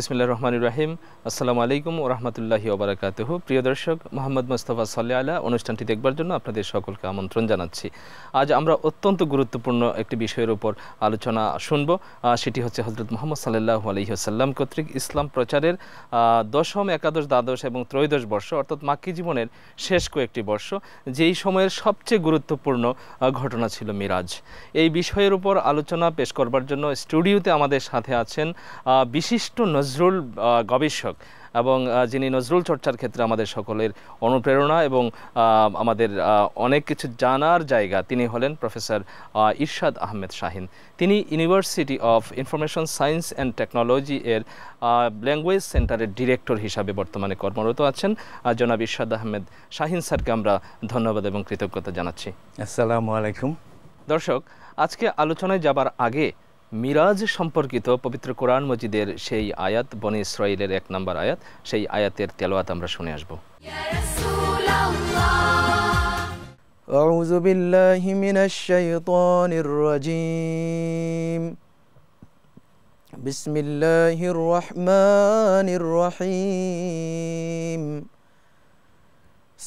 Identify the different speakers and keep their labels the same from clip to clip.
Speaker 1: বিসমিল্লা রহমান রাহিম আসসালামু আলাইকুম ও রহমতুল্লাহি ওবরাকাতহ প্রিয় দর্শক মোহাম্মদ মুস্তফা সাল্লাহ আলা অনুষ্ঠানটি দেখবার জন্য আপনাদের সকলকে আমন্ত্রণ জানাচ্ছি আজ আমরা অত্যন্ত গুরুত্বপূর্ণ একটি বিষয়ের উপর আলোচনা শুনব সেটি হচ্ছে হজরত মোহাম্মদ সাল্লাহ আলহিহাসাল্লাম কর্তৃক ইসলাম প্রচারের দশম একাদশ দ্বাদশ এবং ত্রয়োদশ বর্ষ অর্থাৎ মাকি জীবনের শেষ কয়েকটি বর্ষ যেই সময়ের সবচেয়ে গুরুত্বপূর্ণ ঘটনা ছিল মিরাজ এই বিষয়ের উপর আলোচনা পেশ করবার জন্য স্টুডিওতে আমাদের সাথে আছেন বিশিষ্ট নজ নজরুল গবেষক এবং যিনি নজরুল চর্চার ক্ষেত্রে আমাদের সকলের অনুপ্রেরণা এবং আমাদের অনেক কিছু জানার জায়গা তিনি হলেন প্রফেসর ইরশাদ আহমেদ শাহিন তিনি university of information science and technology এর ল্যাঙ্গুয়েজ সেন্টারের ডিরেক্টর হিসাবে বর্তমানে কর্মরত আছেন জনাব ইরশাদ আহমেদ শাহিন স্যারকে আমরা ধন্যবাদ এবং কৃতজ্ঞতা জানাচ্ছি
Speaker 2: আসসালামু আলাইকুম
Speaker 1: দর্শক আজকে আলোচনায় যাবার আগে মিরাজ সম্পর্কিত পবিত্র কোরআন মজিদের সেই আয়াত বনে ইসরায়েলের এক নম্বর আয়াত সেই আয়াতের তেলোয়াত আমরা শুনে আসবো
Speaker 3: أعوذ بالله من بسم الله الرحمن الرحيم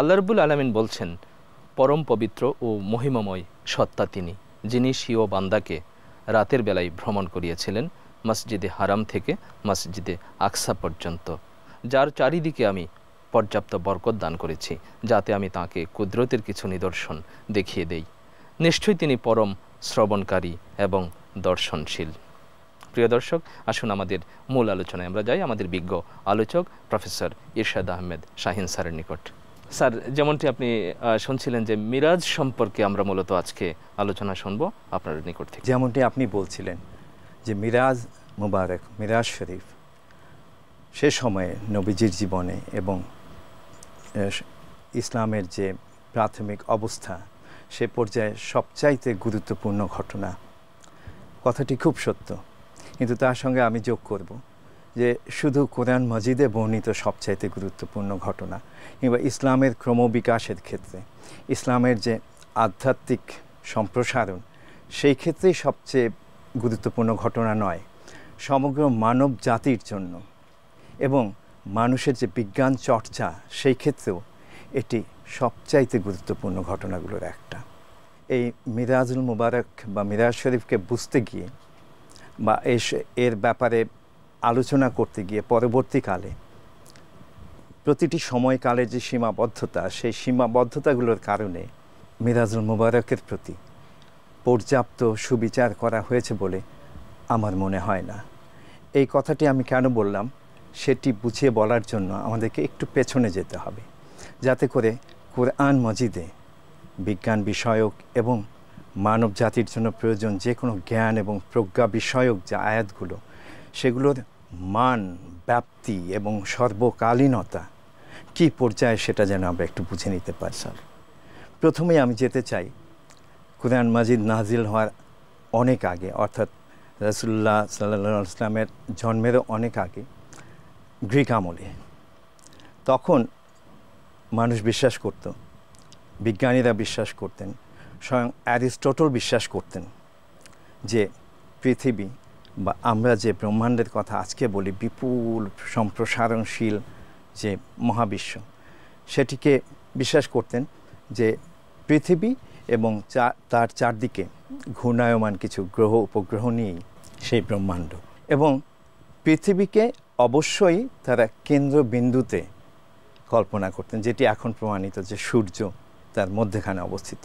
Speaker 3: আল্লাহ রবুল
Speaker 1: আলমিন বলছেন পরম পবিত্র ও মহিমাময় সত্তা তিনি যিনি শিও বান্দাকে রাতের বেলায় ভ্রমণ করিয়েছিলেন মসজিদে হারাম থেকে মসজিদে আকসা পর্যন্ত যার চারিদিকে আমি পর্যাপ্ত বরকত দান করেছি যাতে আমি তাকে কুদরতের কিছু নিদর্শন দেখিয়ে দেই নিশ্চয়ই তিনি পরম শ্রবণকারী এবং দর্শনশীল প্রিয় দর্শক আসুন আমাদের মূল আলোচনায় আমরা যাই আমাদের বিজ্ঞ আলোচক প্রফেসর ইরশাদ আহমেদ শাহিন স্যারের নিকট স্যার যেমনটি আপনি শুনছিলেন যে মিরাজ সম্পর্কে আমরা মূলত আজকে আলোচনা শুনব আপনার নিকট
Speaker 2: থেকে যেমনটি আপনি বলছিলেন যে মিরাজ মুবারক মিরাজ শরীফ সে সময়ে নবীজির জীবনে এবং ইসলামের যে প্রাথমিক অবস্থা সে পর্যায়ে সবচাইতে গুরুত্বপূর্ণ ঘটনা কথাটি খুব সত্য কিন্তু তার সঙ্গে আমি যোগ করব যে শুধু কোরআন মজিদে বর্ণিত সবচাইতে গুরুত্বপূর্ণ ঘটনা কিংবা ইসলামের ক্রমবিকাশের ক্ষেত্রে ইসলামের যে আধ্যাত্মিক সম্প্রসারণ সেই ক্ষেত্রেই সবচেয়ে গুরুত্বপূর্ণ ঘটনা নয় সমগ্র মানব জাতির জন্য এবং মানুষের যে বিজ্ঞান চর্চা সেই ক্ষেত্রেও এটি সবচাইতে গুরুত্বপূর্ণ ঘটনাগুলোর একটা এই মিরাজুল মুবারক বা মিরাজ শরীফকে বুঝতে গিয়ে বা এর ব্যাপারে আলোচনা করতে গিয়ে পরবর্তীকালে প্রতিটি সময়কালে যে সীমাবদ্ধতা সেই সীমাবদ্ধতাগুলোর কারণে মিরাজুল মুবারকের প্রতি পর্যাপ্ত সুবিচার করা হয়েছে বলে আমার মনে হয় না এই কথাটি আমি কেন বললাম সেটি বুঝিয়ে বলার জন্য আমাদেরকে একটু পেছনে যেতে হবে যাতে করে কোরআন মজিদে বিজ্ঞান বিষয়ক এবং মানব জাতির জন্য প্রয়োজন যে কোনো জ্ঞান এবং প্রজ্ঞা বিষয়ক যে আয়াতগুলো সেগুলোর মান ব্যাপ্তি এবং সর্বকালীনতা কি পর্যায়ে সেটা যেন আমরা একটু বুঝে নিতে পারি স্যার প্রথমেই আমি যেতে চাই কুরআন মাজিদ নাজিল হওয়ার অনেক আগে অর্থাৎ রসুল্লাহ সাল্লা ইসলামের জন্মেরও অনেক আগে গ্রিক আমলে তখন মানুষ বিশ্বাস করত বিজ্ঞানীরা বিশ্বাস করতেন স্বয়ং অ্যারিস্টটল বিশ্বাস করতেন যে পৃথিবী বা আমরা যে ব্রহ্মাণ্ডের কথা আজকে বলি বিপুল সম্প্রসারণশীল যে মহাবিশ্ব সেটিকে বিশ্বাস করতেন যে পৃথিবী এবং তার চারদিকে ঘূর্ণায়মান কিছু গ্রহ উপগ্রহ নিয়েই সেই ব্রহ্মাণ্ড এবং পৃথিবীকে অবশ্যই তারা কেন্দ্রবিন্দুতে কল্পনা করতেন যেটি এখন প্রমাণিত যে সূর্য তার মধ্যেখানে অবস্থিত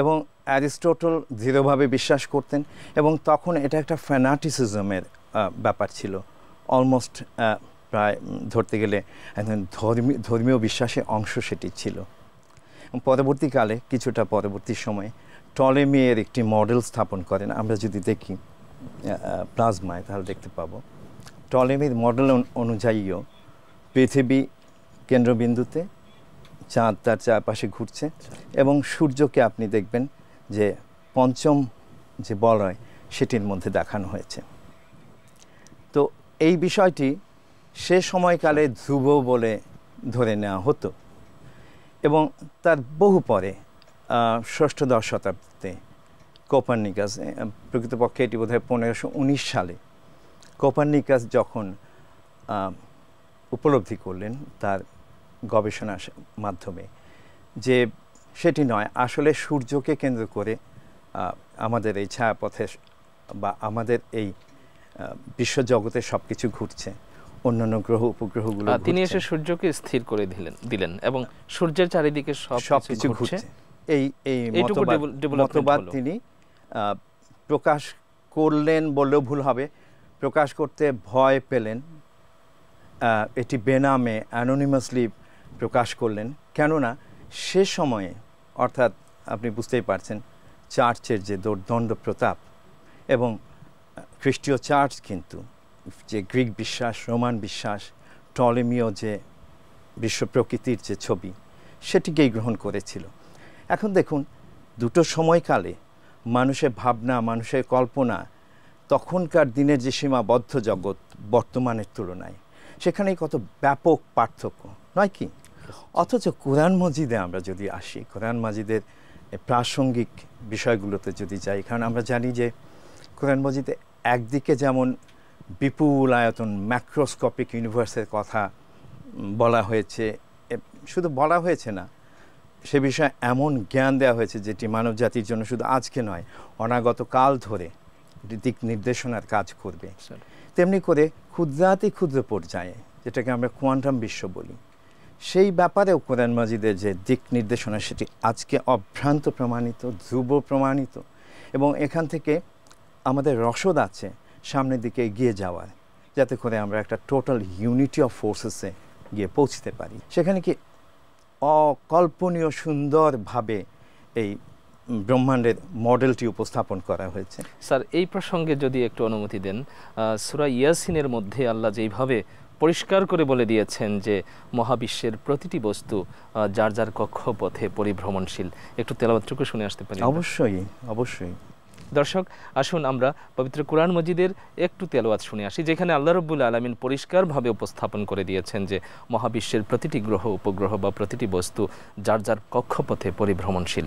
Speaker 2: এবং অ্যারিস্টোটল দৃঢ়ভাবে বিশ্বাস করতেন এবং তখন এটা একটা ফ্যানাটিসিজমের ব্যাপার ছিল অলমোস্ট প্রায় ধরতে গেলে ধর্মী ধর্মীয় বিশ্বাসের অংশ সেটি ছিল পরবর্তীকালে কিছুটা পরবর্তী সময়ে টলেমিয়ের একটি মডেল স্থাপন করেন আমরা যদি দেখি প্লাজমায় তাহলে দেখতে পাবো টলেমির মডেল অনুযায়ীও পৃথিবী কেন্দ্রবিন্দুতে চাঁদ তার চারপাশে ঘুরছে এবং সূর্যকে আপনি দেখবেন যে পঞ্চম যে বলয় সেটির মধ্যে দেখানো হয়েছে তো এই বিষয়টি সে সময়কালে ধ্রুব বলে ধরে নেওয়া হতো এবং তার বহু পরে ষষ্ঠ দশ শতাব্দীতে কোপার্নিকাস প্রকৃতপক্ষে এটি বোধহয় পনেরোশো উনিশ সালে কোপার্নিকাস যখন উপলব্ধি করলেন তার গবেষণার মাধ্যমে যে সেটি নয় আসলে সূর্যকে কেন্দ্র করে আমাদের এই ছায়াপথে বা আমাদের এই বিশ্বজগতে সব কিছু ঘুরছে অন্যান্য গ্রহ উপগ্রহগুলো তিনি এসে
Speaker 1: সূর্যকে স্থির করে দিলেন দিলেন এবং সূর্যের চারিদিকে সব সবকিছু ঘুরছে
Speaker 2: এই এই মতবাদ তিনি প্রকাশ করলেন বললেও ভুল হবে প্রকাশ করতে ভয় পেলেন এটি বেনামে অ্যানোনিমাসলি প্রকাশ করলেন কেননা সে সময়ে অর্থাৎ আপনি বুঝতেই পারছেন চার্চের যে দোর্দণ্ড প্রতাপ এবং খ্রিস্টীয় চার্চ কিন্তু যে গ্রিক বিশ্বাস রোমান বিশ্বাস টলেমীয় যে বিশ্ব প্রকৃতির যে ছবি সেটিকেই গ্রহণ করেছিল এখন দেখুন দুটো সময়কালে মানুষের ভাবনা মানুষের কল্পনা তখনকার দিনের যে সীমাবদ্ধ জগৎ বর্তমানের তুলনায় সেখানেই কত ব্যাপক পার্থক্য নয় কি অথচ কোরআন মসজিদে আমরা যদি আসি কোরআন মজিদের প্রাসঙ্গিক বিষয়গুলোতে যদি যাই কারণ আমরা জানি যে কোরআন মসজিদে একদিকে যেমন বিপুল আয়তন ম্যাক্রোস্কোপিক ইউনিভার্সের কথা বলা হয়েছে শুধু বলা হয়েছে না সে বিষয়ে এমন জ্ঞান দেওয়া হয়েছে যেটি মানব জাতির জন্য শুধু আজকে নয় অনাগত কাল ধরে দিক নির্দেশনার কাজ করবে তেমনি করে ক্ষুদ্রাতি ক্ষুদ্র পর্যায়ে যেটাকে আমরা কোয়ান্টাম বিশ্ব বলি সেই ব্যাপারেও কোরআন মাজিদের যে দিক নির্দেশনা সেটি আজকে অভ্রান্ত প্রমাণিত ধ্রুব প্রমাণিত এবং এখান থেকে আমাদের রসদ আছে সামনের দিকে এগিয়ে যাওয়ার যাতে করে আমরা একটা টোটাল ইউনিটি অফ ফোর্সেসে গিয়ে পৌঁছতে পারি সেখানে কি অকল্পনীয় সুন্দরভাবে এই ব্রহ্মাণ্ডের মডেলটি উপস্থাপন করা হয়েছে
Speaker 1: স্যার এই প্রসঙ্গে যদি একটু অনুমতি দেন সুরা ইয়াসিনের মধ্যে আল্লাহ যেইভাবে পরিষ্কার করে বলে দিয়েছেন যে মহাবিশ্বের প্রতিটি বস্তু যার যার কক্ষপথে পরিভ্রমণশীল একটু তেলাবাতটুকু শুনে আসতে পারি
Speaker 2: অবশ্যই অবশ্যই
Speaker 1: দর্শক আসুন আমরা পবিত্র কোরআন মজিদের একটু তেলোয়াত শুনে আসি যেখানে আল্লাহ রব্বুল আলমিন পরিষ্কারভাবে উপস্থাপন করে দিয়েছেন যে মহাবিশ্বের প্রতিটি গ্রহ উপগ্রহ বা প্রতিটি বস্তু যার যার
Speaker 3: কক্ষপথে পরিভ্রমণশীল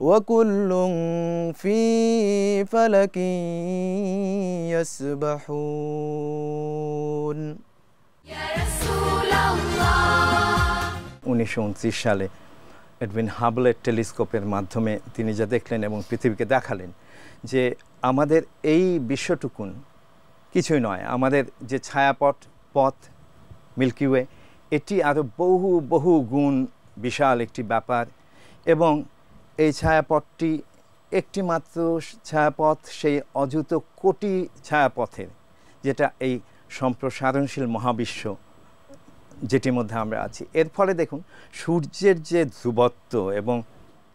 Speaker 3: وكل في فلك يسبحون يا
Speaker 4: رسول الله
Speaker 2: সালে এডভিন হাবলের টেলিস্কোপের মাধ্যমে তিনি যা দেখলেন এবং পৃথিবীকে দেখালেন যে আমাদের এই বিশ্বটুকুন কিছুই নয় আমাদের যে ছায়াপট পথ মিল্কিওয়ে এটি আরও বহু বহু গুণ বিশাল একটি ব্যাপার এবং এই ছায়াপথটি একটি মাত্র ছায়াপথ সেই অযুত কোটি ছায়াপথের যেটা এই সম্প্রসারণশীল মহাবিশ্ব যেটির মধ্যে আমরা আছি এর ফলে দেখুন সূর্যের যে ধ্রুবত্ব এবং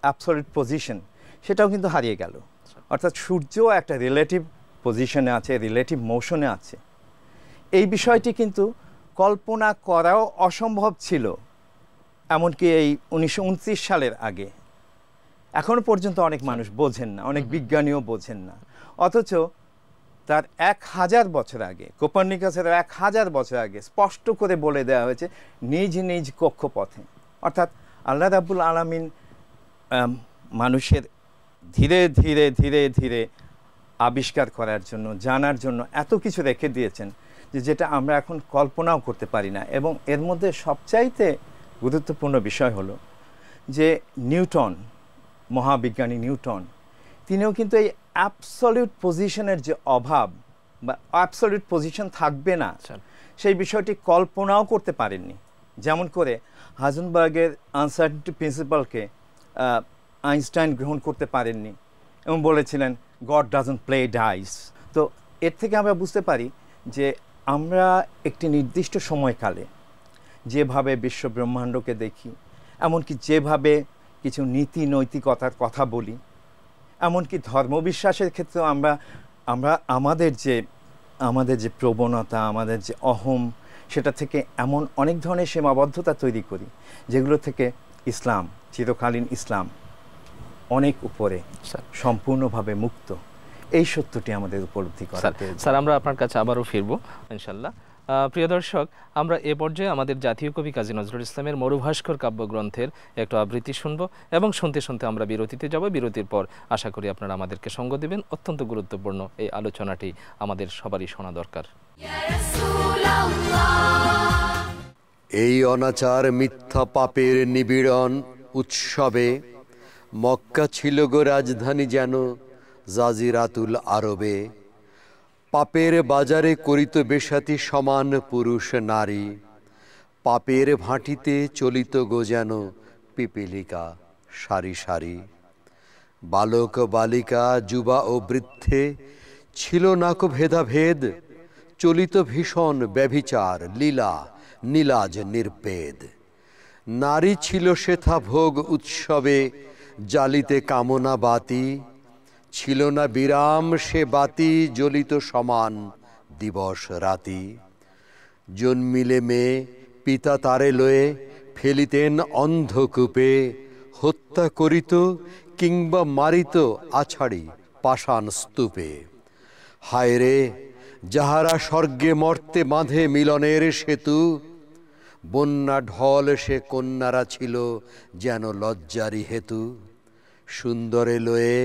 Speaker 2: অ্যাবসলিট পজিশন সেটাও কিন্তু হারিয়ে গেল অর্থাৎ সূর্য একটা রিলেটিভ পজিশনে আছে রিলেটিভ মোশনে আছে এই বিষয়টি কিন্তু কল্পনা করাও অসম্ভব ছিল এমনকি এই উনিশশো সালের আগে এখনও পর্যন্ত অনেক মানুষ বোঝেন না অনেক বিজ্ঞানীও বোঝেন না অথচ তার এক হাজার বছর আগে কোপার্নিকাসের এক হাজার বছর আগে স্পষ্ট করে বলে দেওয়া হয়েছে নিজ নিজ কক্ষপথে অর্থাৎ আল্লাহ রাবুল আলামিন মানুষের ধীরে ধীরে ধীরে ধীরে আবিষ্কার করার জন্য জানার জন্য এত কিছু রেখে দিয়েছেন যে যেটা আমরা এখন কল্পনাও করতে পারি না এবং এর মধ্যে সবচাইতে গুরুত্বপূর্ণ বিষয় হলো যে নিউটন মহাবিজ্ঞানী নিউটন তিনিও কিন্তু এই অ্যাবসলিউট পজিশনের যে অভাব বা অ্যাবসলিউট পজিশন থাকবে না আচ্ছা। সেই বিষয়টি কল্পনাও করতে পারেননি যেমন করে হাজনবার্গের আনসার্টিনিটি প্রিন্সিপালকে আইনস্টাইন গ্রহণ করতে পারেননি এবং বলেছিলেন গড ডাজন প্লে ডাইস তো এর থেকে আমরা বুঝতে পারি যে আমরা একটি নির্দিষ্ট সময়কালে যেভাবে বিশ্ব ব্রহ্মাণ্ডকে দেখি এমনকি যেভাবে কিছু নীতি নৈতিকতার কথা বলি এমনকি ধর্মবিশ্বাসের ক্ষেত্রেও আমরা আমরা আমাদের যে আমাদের যে প্রবণতা আমাদের যে অহম সেটা থেকে এমন অনেক ধরনের সীমাবদ্ধতা তৈরি করি যেগুলো থেকে ইসলাম চিরকালীন ইসলাম অনেক উপরে সম্পূর্ণভাবে মুক্ত এই সত্যটি আমাদের উপলব্ধি করা
Speaker 1: স্যার আমরা আপনার কাছে আবারও ফিরবো ইনশাল্লাহ প্রিয় দর্শক আমরা এ পর্যায়ে আমাদের জাতীয় কবি কাজী নজরুল ইসলামের মরুভাস্কর কাব্যগ্রন্থের একটু আবৃত্তি শুনব এবং শুনতে শুনতে আমরা বিরতিতে যাব বিরতির পর আশা করি আপনারা আমাদেরকে সঙ্গ দেবেন অত্যন্ত গুরুত্বপূর্ণ এই আলোচনাটি আমাদের সবারই শোনা দরকার
Speaker 5: এই অনাচার মিথ্যা পাপের নিবিড়ন উৎসবে মক্কা ছিল গো রাজধানী যেন জাজিরাতুল আরবে পাপের বাজারে করিত বেশাতি সমান পুরুষ নারী পাপের ভাঁটিতে চলিত গোজানো পিপিলিকা সারি সারি বালক বালিকা যুবা ও বৃদ্ধে ছিল নাক ভেদাভেদ চলিত ভীষণ ব্যভিচার লীলা নীলাজ নির্বেদ নারী ছিল শেথা ভোগ উৎসবে জালিতে কামনা বাতি ছিল না বিরাম সে বাতি জ্বলিত সমান দিবস রাতি জন্মিলে মেয়ে পিতা তারে লয়ে ফেলিতেন অন্ধকূপে হত্যা করিত কিংবা মারিত আছাড়ি পাষাণ স্তূপে হায় রে যাহারা স্বর্গে মর্তে বাঁধে মিলনের সেতু বন্যা ঢল সে কন্যারা ছিল যেন লজ্জারি হেতু সুন্দরে লয়ে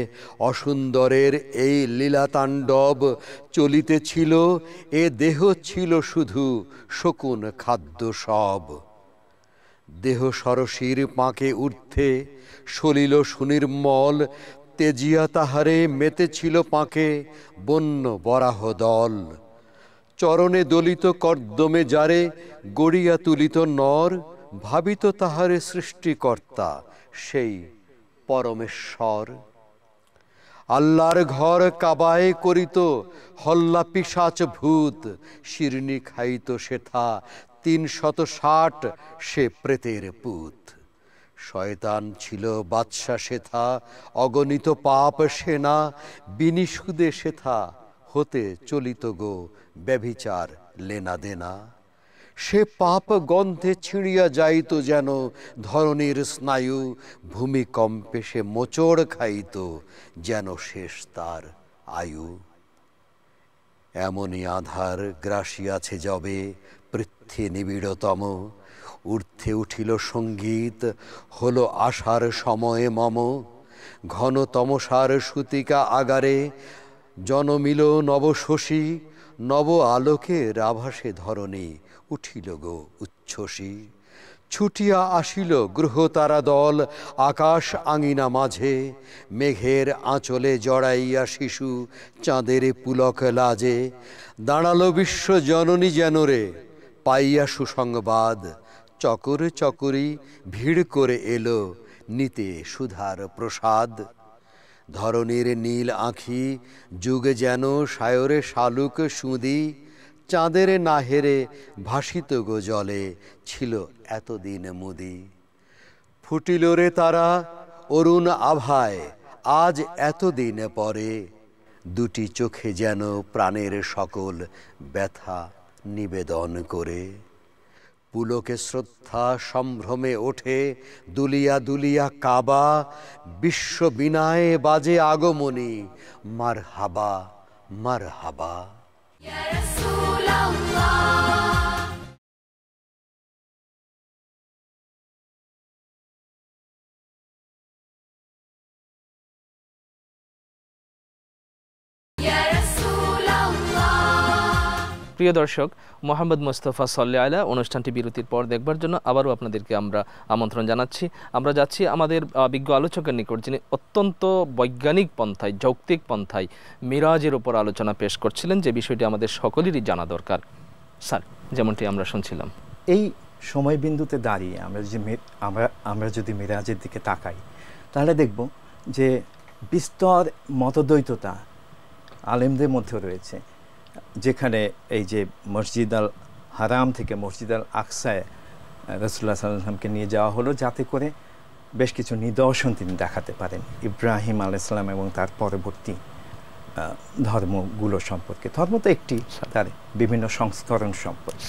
Speaker 5: অসুন্দরের এই লীলাতাণ্ডব চলিতেছিল এ দেহ ছিল শুধু শকুন খাদ্য সব দেহ সরসীর পাঁকে উঠতে সলিল সুনির্মল তেজিয়া তাহারে মেতেছিল পাঁকে বন্য বরাহ দল চরণে দলিত কর্দমে যারে গড়িয়া তুলিত নর ভাবিত তাহারে সৃষ্টিকর্তা সেই পরমেশ্বর আল্লাহর ঘর কাবায় করিত হল্লা পিসাচ ভূত শিরনি খাইত সেথা তিন শত ষাট সে প্রেতের পুত শয়তান ছিল বাদশা সেথা অগণিত পাপ সেনা বিনিসুদে সেথা হতে চলিত গো ব্যভিচার লেনা দেনা সে পাপ গন্ধে ছিঁড়িয়া যাইত যেন ধরনীর স্নায়ু ভূমিকম্পে সে মোচড় খাইত যেন শেষ তার আয়ু এমনই আধার গ্রাসিয়াছে যবে পৃথ্বী নিবিড়তম ঊর্ধ্বে উঠিল সঙ্গীত হল আশার সময়ে মম ঘন তমসার সুতিকা আগারে জনমিল নবশশী নব আলোকের আভাসে ধরণী উঠিল গো উচ্ছ্বসী ছুটিয়া আসিল গ্রহতারা দল আকাশ আঙিনা মাঝে মেঘের আঁচলে জড়াইয়া শিশু চাঁদের পুলক লাজে দাঁড়াল বিশ্ব জননী যেন রে পাইয়া সুসংবাদ চকর চকরি ভিড় করে এলো নিতে সুধার প্রসাদ ধরনের নীল আঁখি যুগে যেন সায়রে শালুক সুঁদি চাঁদের না হেরে ভাসিত গো জলে ছিল এতদিন মুদি ফুটিল রে তারা অরুণ আভায় আজ এতদিন পরে দুটি চোখে যেন প্রাণের সকল ব্যথা নিবেদন করে পুলকে শ্রদ্ধা সম্ভ্রমে ওঠে দুলিয়া দুলিয়া কাবা বিশ্ব বিনায়ে বাজে আগমনী মার হাবা মার হাবা
Speaker 4: Allah.
Speaker 1: প্রিয় দর্শক মোহাম্মদ মোস্তফা সল্লে আয়লা অনুষ্ঠানটি বিরতির পর দেখবার জন্য আবারও আপনাদেরকে আমরা আমন্ত্রণ জানাচ্ছি আমরা যাচ্ছি আমাদের বিজ্ঞ আলোচকের নিকট যিনি অত্যন্ত বৈজ্ঞানিক পন্থায় যৌক্তিক পন্থায় মিরাজের ওপর আলোচনা পেশ করছিলেন যে বিষয়টি আমাদের সকলেরই জানা দরকার স্যার
Speaker 2: যেমনটি আমরা শুনছিলাম এই সময় বিন্দুতে দাঁড়িয়ে আমরা যে আমরা আমরা যদি মিরাজের দিকে তাকাই তাহলে দেখব যে বিস্তর মতদ্বৈততা আলেমদের মধ্যে রয়েছে যেখানে এই যে মসজিদ আল হারাম থেকে মসজিদ আল আকসায় রসুল্লাহ সাল্লামকে নিয়ে যাওয়া হলো যাতে করে বেশ কিছু নিদর্শন তিনি দেখাতে পারেন ইব্রাহিম আলাইসালাম এবং তার পরবর্তী ধর্মগুলো সম্পর্কে ধর্ম তো একটি তার বিভিন্ন সংস্করণ সম্পর্কে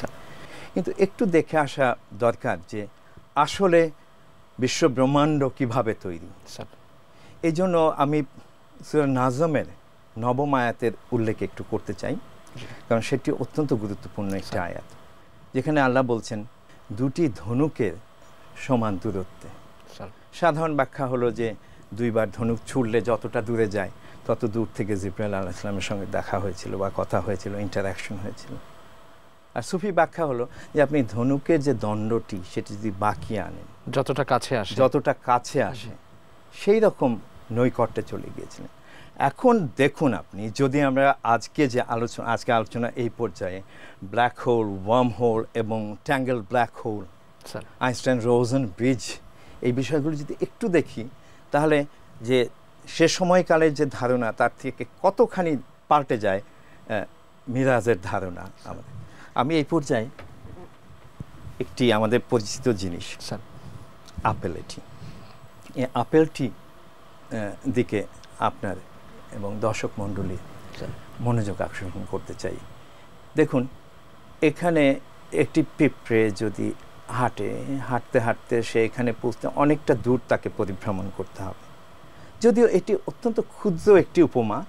Speaker 2: কিন্তু একটু দেখে আসা দরকার যে আসলে বিশ্ব ব্রহ্মাণ্ড কীভাবে তৈরি এই জন্য আমি সুরা নাজমের নবমায়াতের উল্লেখ একটু করতে চাই কারণ সেটি অত্যন্ত গুরুত্বপূর্ণ একটি আয়াত যেখানে আল্লাহ বলছেন দুটি ধনুকের সমান দূরত্বে সাধারণ ব্যাখ্যা হলো যে দুইবার ধনুক ছুড়লে যতটা দূরে যায় তত দূর থেকে জিব্রাইল আল্লাহ ইসলামের সঙ্গে দেখা হয়েছিল বা কথা হয়েছিল ইন্টারাকশন হয়েছিল আর সুফি ব্যাখ্যা হলো যে আপনি ধনুকের যে দণ্ডটি সেটি যদি বাকি আনেন যতটা কাছে আসে যতটা কাছে আসে সেই রকম নৈকট্যে চলে গিয়েছিলেন এখন দেখুন আপনি যদি আমরা আজকে যে আলোচনা আজকে আলোচনা এই পর্যায়ে ব্ল্যাক হোল ওয়ার্ম হোল এবং tangle black hole Einstein Rosen bridge এই বিষয়গুলো যদি একটু দেখি তাহলে যে সে সময়কালের যে ধারণা তার থেকে কতখানি পাল্টে যায় মিরাজের ধারণা আমাদের আমি এই পর্যায়ে একটি আমাদের পরিচিত জিনিস আপেল এটি এই আপেলটি দিকে আপনার এবং দর্শক মণ্ডলী আচ্ছা। মনোযোগ আকর্ষণ করতে চাই দেখুন এখানে একটি পিঁপড়ে যদি হাঁটে হাঁটতে হাঁটতে সে এখানে পৌঁছতে অনেকটা দূর তাকে পরিভ্রমণ করতে হবে যদিও এটি অত্যন্ত ক্ষুদ্র একটি উপমা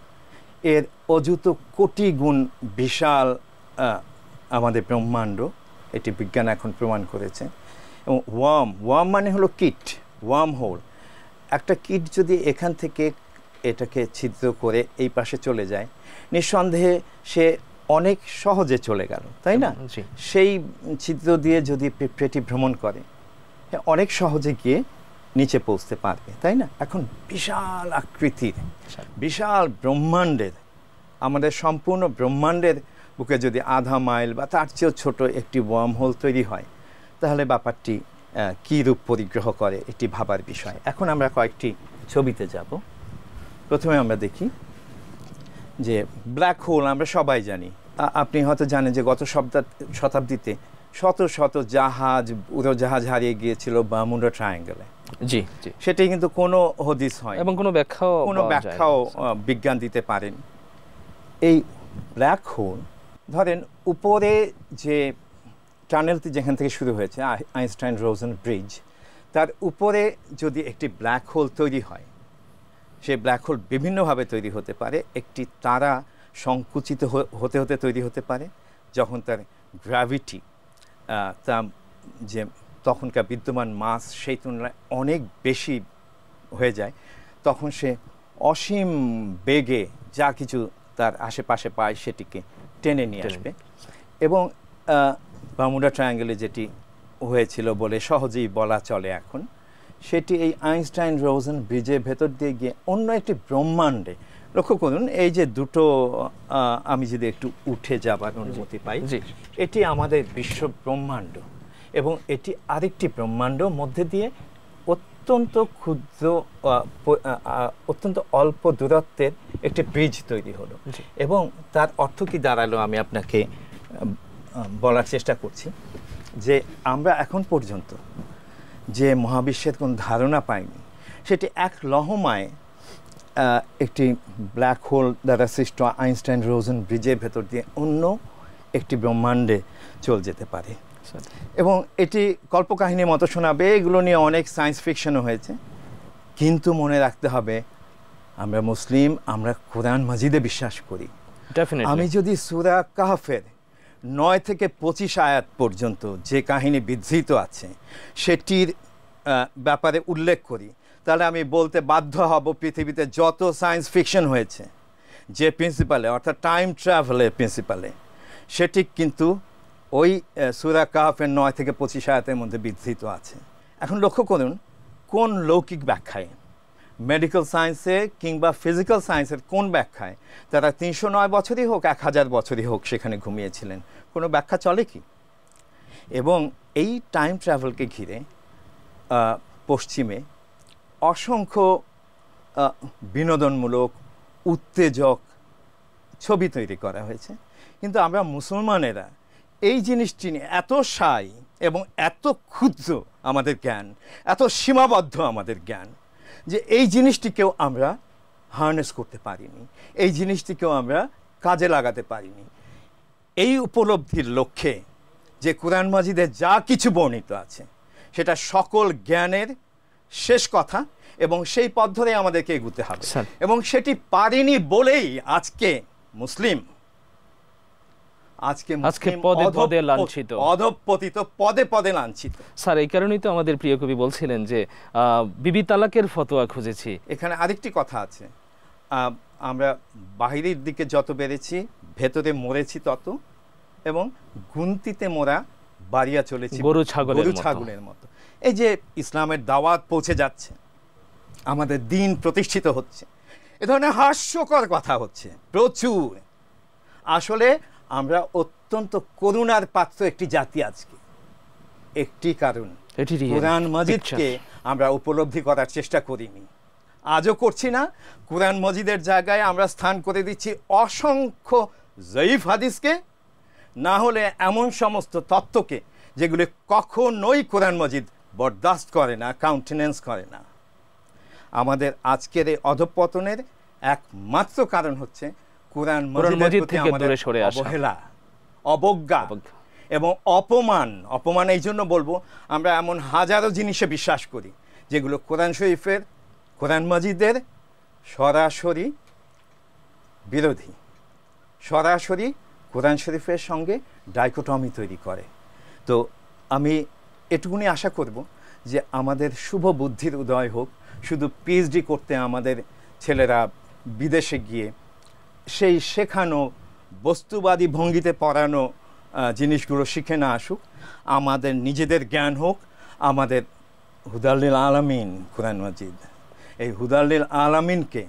Speaker 2: এর অযুত কোটি গুণ বিশাল আমাদের ব্রহ্মাণ্ড এটি বিজ্ঞান এখন প্রমাণ করেছে এবং ওয়াম ওয়াম মানে হলো কিট ওয়াম হোল একটা কিট যদি এখান থেকে এটাকে ছিদ্র করে এই পাশে চলে যায় নিঃসন্দেহে সে অনেক সহজে চলে গেল তাই না সেই ছিদ্র দিয়ে যদি পিঁপড়েটি ভ্রমণ করে অনেক সহজে গিয়ে নিচে পৌঁছতে পারবে তাই না এখন বিশাল আকৃতির বিশাল ব্রহ্মাণ্ডের আমাদের সম্পূর্ণ ব্রহ্মাণ্ডের বুকে যদি আধা মাইল বা তার চেয়েও ছোট একটি ওয়ার্ম হোল তৈরি হয় তাহলে ব্যাপারটি কী রূপ পরিগ্রহ করে এটি ভাবার বিষয় এখন আমরা কয়েকটি ছবিতে যাব প্রথমে আমরা দেখি যে ব্ল্যাক হোল আমরা সবাই জানি আপনি হয়তো জানেন যে গত সপ্তাহ শতাব্দীতে শত শত জাহাজ উড়োজাহাজ হারিয়ে গিয়েছিল বামুন্ডা ট্রায়াঙ্গেলে জি জি সেটাই কিন্তু কোনো হদিস হয় এবং কোনো ব্যাখ্যাও কোনো ব্যাখ্যাও বিজ্ঞান দিতে পারেন এই ব্ল্যাক হোল ধরেন উপরে যে টানেলটি যেখান থেকে শুরু হয়েছে আইনস্টাইন রোজন ব্রিজ তার উপরে যদি একটি ব্ল্যাক হোল তৈরি হয় সেই ব্ল্যাক হোল বিভিন্নভাবে তৈরি হতে পারে একটি তারা সংকুচিত হতে হতে তৈরি হতে পারে যখন তার গ্র্যাভিটি তা যে তখনকার বিদ্যমান মাস সেই তুলনায় অনেক বেশি হয়ে যায় তখন সে অসীম বেগে যা কিছু তার আশেপাশে পায় সেটিকে টেনে নিয়ে আসবে এবং বামুডা ট্রায়াঙ্গেলে যেটি হয়েছিল বলে সহজেই বলা চলে এখন সেটি এই আইনস্টাইন রোজেন ব্রিজের ভেতর দিয়ে গিয়ে অন্য একটি ব্রহ্মাণ্ডে লক্ষ্য করুন এই যে দুটো আমি যদি একটু উঠে যাবার অনুমতি পাই এটি আমাদের বিশ্ব ব্রহ্মাণ্ড এবং এটি আরেকটি ব্রহ্মাণ্ড মধ্যে দিয়ে অত্যন্ত ক্ষুদ্র অত্যন্ত অল্প দূরত্বের একটি ব্রিজ তৈরি হলো এবং তার অর্থ কি দাঁড়ালো আমি আপনাকে বলার চেষ্টা করছি যে আমরা এখন পর্যন্ত যে মহাবিশ্বের কোনো ধারণা পায়নি সেটি এক লহমায় একটি ব্ল্যাক হোল দ্বারা সৃষ্ট আইনস্টাইন রোজন ব্রিজের ভেতর দিয়ে অন্য একটি ব্রহ্মাণ্ডে চলে যেতে পারে এবং এটি কল্পকাহিনীর মতো শোনাবে এগুলো নিয়ে অনেক সায়েন্স ফিকশনও হয়েছে কিন্তু মনে রাখতে হবে আমরা মুসলিম আমরা কোরআন মাজিদে বিশ্বাস করি আমি যদি সুরা কাহফের নয় থেকে পঁচিশ আয়াত পর্যন্ত যে কাহিনী বিধৃত আছে সেটির ব্যাপারে উল্লেখ করি তাহলে আমি বলতে বাধ্য হব পৃথিবীতে যত সায়েন্স ফিকশন হয়েছে যে প্রিন্সিপালে অর্থাৎ টাইম ট্রাভেলের প্রিন্সিপালে সেটি কিন্তু ওই সুরা কাহাফের নয় থেকে পঁচিশ আয়াতের মধ্যে বিধৃত আছে এখন লক্ষ্য করুন কোন লৌকিক ব্যাখ্যায় মেডিকেল সায়েন্সে কিংবা ফিজিক্যাল সায়েন্সের কোন ব্যাখ্যায় তারা তিনশো নয় বছরই হোক এক হাজার বছরই হোক সেখানে ঘুমিয়েছিলেন কোনো ব্যাখ্যা চলে কি এবং এই টাইম ট্রাভেলকে ঘিরে পশ্চিমে অসংখ্য বিনোদনমূলক উত্তেজক ছবি তৈরি করা হয়েছে কিন্তু আমরা মুসলমানেরা এই জিনিসটি নিয়ে এত সাই এবং এত ক্ষুদ্র আমাদের জ্ঞান এত সীমাবদ্ধ আমাদের জ্ঞান যে এই জিনিসটিকেও আমরা হার্নেস করতে পারিনি এই জিনিসটিকেও আমরা কাজে লাগাতে পারিনি এই উপলব্ধির লক্ষ্যে যে কোরআন মাজিদের যা কিছু বর্ণিত আছে সেটা সকল জ্ঞানের শেষ কথা এবং সেই পথ ধরে আমাদেরকে এগুতে হবে এবং সেটি পারিনি বলেই আজকে মুসলিম আজকে আজকে পদে পদে লাঞ্ছিত
Speaker 1: অধপতিত পদে পদে লাঞ্ছিত স্যার এই কারণেই তো আমাদের প্রিয় কবি বলছিলেন যে
Speaker 2: বিবি তালাকের ফতোয়া খুঁজেছি এখানে আরেকটি কথা আছে আমরা বাহিরের দিকে যত বেড়েছি ভেতরে মরেছি তত এবং গুন্তিতে মোরা বাড়িয়া চলেছি গরু ছাগলের গরু ছাগলের মতো এই যে ইসলামের দাওয়াত পৌঁছে যাচ্ছে আমাদের দিন প্রতিষ্ঠিত হচ্ছে এ ধরনের হাস্যকর কথা হচ্ছে প্রচুর আসলে আমরা অত্যন্ত করুণার পাত্র একটি জাতি আজকে একটি কারণ কোরআন মজিদকে আমরা উপলব্ধি করার চেষ্টা করিনি আজও করছি না কোরআন মজিদের জায়গায় আমরা স্থান করে দিচ্ছি অসংখ্য জয়ীফ হাদিসকে না হলে এমন সমস্ত তত্ত্বকে যেগুলি কখনোই কোরআন মজিদ বরদাস্ত করে না কাউন্টেন্স করে না আমাদের আজকের এই অধপতনের একমাত্র কারণ হচ্ছে কোরআন মজিদ থেকে দূরে সরে অবহেলা অবজ্ঞা এবং অপমান অপমান এই জন্য বলবো আমরা এমন হাজারো জিনিসে বিশ্বাস করি যেগুলো কোরআন শরীফের কোরআন মজিদের সরাসরি বিরোধী সরাসরি কোরআন শরীফের সঙ্গে ডাইকোটমি তৈরি করে তো আমি এটুকুনি আশা করব যে আমাদের শুভ বুদ্ধির উদয় হোক শুধু পিএইচডি করতে আমাদের ছেলেরা বিদেশে গিয়ে সেই শেখানো বস্তুবাদী ভঙ্গিতে পড়ানো জিনিসগুলো শিখে না আসুক আমাদের নিজেদের জ্ঞান হোক আমাদের হুদাল্লিল আলামিন কোরআন মজিদ এই হুদাল্লিল আলামিনকে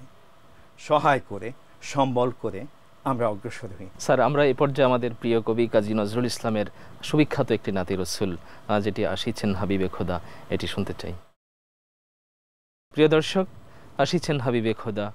Speaker 2: সহায় করে সম্বল করে আমরা অগ্রসর হই
Speaker 1: স্যার আমরা এ পর্যায়ে আমাদের প্রিয় কবি কাজী নজরুল ইসলামের সুবিখ্যাত একটি নাতি রসুল যেটি আসিছেন হাবিবে খোদা এটি শুনতে চাই প্রিয় দর্শক আসিছেন হাবিবে খোদা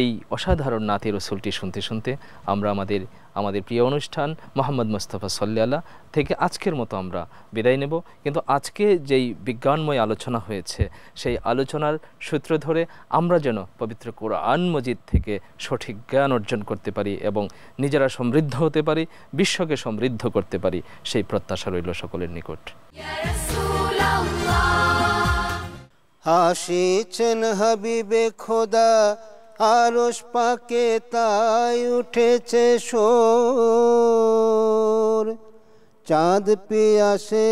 Speaker 1: এই অসাধারণ নাতে রসুলটি শুনতে শুনতে আমরা আমাদের আমাদের প্রিয় অনুষ্ঠান মোহাম্মদ মোস্তফা সল্লাল্লাহ থেকে আজকের মতো আমরা বিদায় নেব কিন্তু আজকে যেই বিজ্ঞানময় আলোচনা হয়েছে সেই আলোচনার সূত্র ধরে আমরা যেন পবিত্র কোরআন মজিদ থেকে সঠিক জ্ঞান অর্জন করতে পারি এবং নিজেরা সমৃদ্ধ হতে পারি বিশ্বকে সমৃদ্ধ করতে পারি সেই প্রত্যাশা রইল সকলের নিকট
Speaker 4: হাসিছেন হাবিবে খোদা আরস পাকে তাই উঠেছে সোর চাঁদ পিয়াসে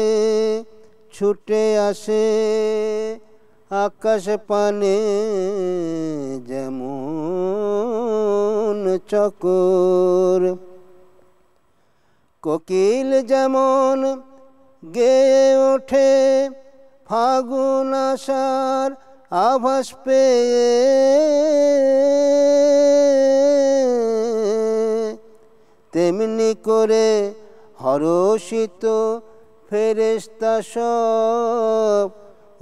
Speaker 4: ছুটে আসে আকাশ পানে যেমন চকর কোকিল যেমন গে ওঠে ফাগুন আসার আভাস পেয়ে তেমনি করে হরষিত ফেরেস্তা সব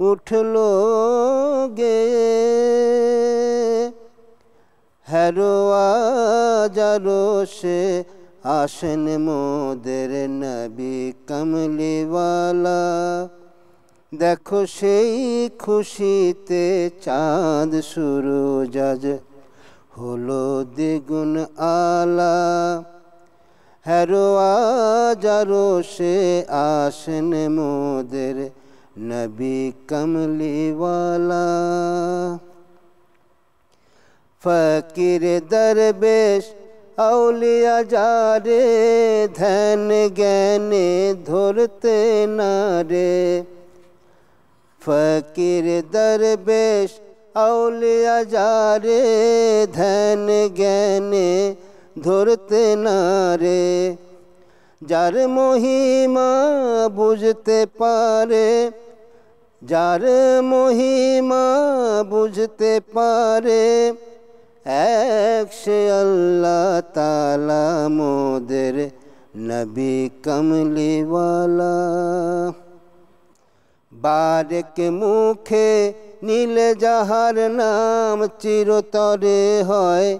Speaker 4: উঠল গে হেরোয়াজারো সে আসেন মোদের নবী কমলিওয়ালা দেখো সেই খুশিতে চাঁদ শুরু যাজ হলো দ্বিগুণ আলা হ্যারো আজারো সে আসেন মোদের নবী কমলিওয়ালা ফকির দরবেশ আউলিয়া যারে ধ্যান জ্ঞানে ধরতে না রে ফকির দরবেশ আউলিয়া যারে ধন জ্ঞানে ধরতে না রে যার মহিমা বুঝতে পারে যার মহিমা বুঝতে পারে একশ আল্লাহ তালা মোদের নবী কমলিওয়ালা বারেক মুখে নীল যাহার নাম চিরতরে হয়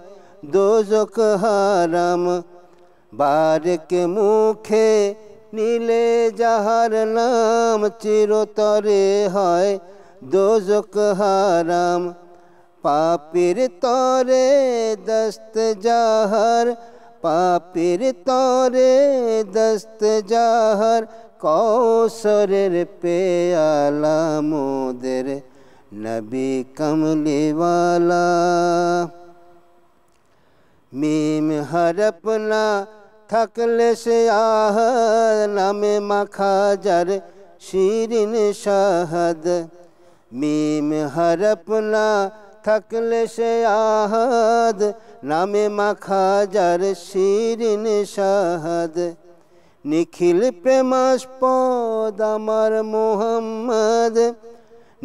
Speaker 4: দোজক হারাম বারেক মুখে নীলে যাহার নাম চিরতরে হয় দোজক হারাম পাপের তরে দস্ত যাহার পাপের তরে দস্ত যাহার आला मोदर नबी कमली वाला मीम हरपना थकल से आह नम मखाजर शीरिन शहद मीम हरपना थकल से आहद नम मखाजर शीरिन शहद নিখিল প্রেমাস্পদ আমার মোহাম্মদ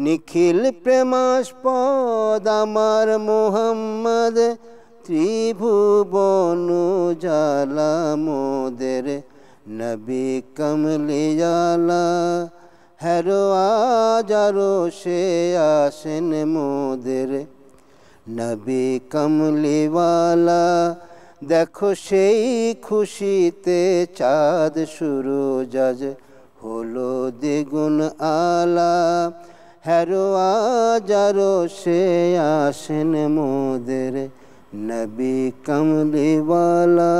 Speaker 4: নিখিল প্রেমাস্পদ আমার মোহাম্মদ ত্রিভুবন জালা মোদের নবী কমলে জালা হ্যারো আজারো সে আসেন মোদের নবী কমলিওয়ালা দেখো সেই খুশিতে চাঁদ শুরু যাজ হলো দ্বিগুণ আলা হ্যারো আজারো সে আসেন মোদের নবী কমলিওয়ালা